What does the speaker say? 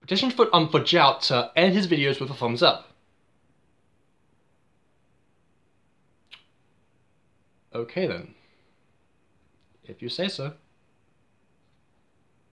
Petition for, um, for Jout to end his videos with a thumbs up. Okay then. If you say so.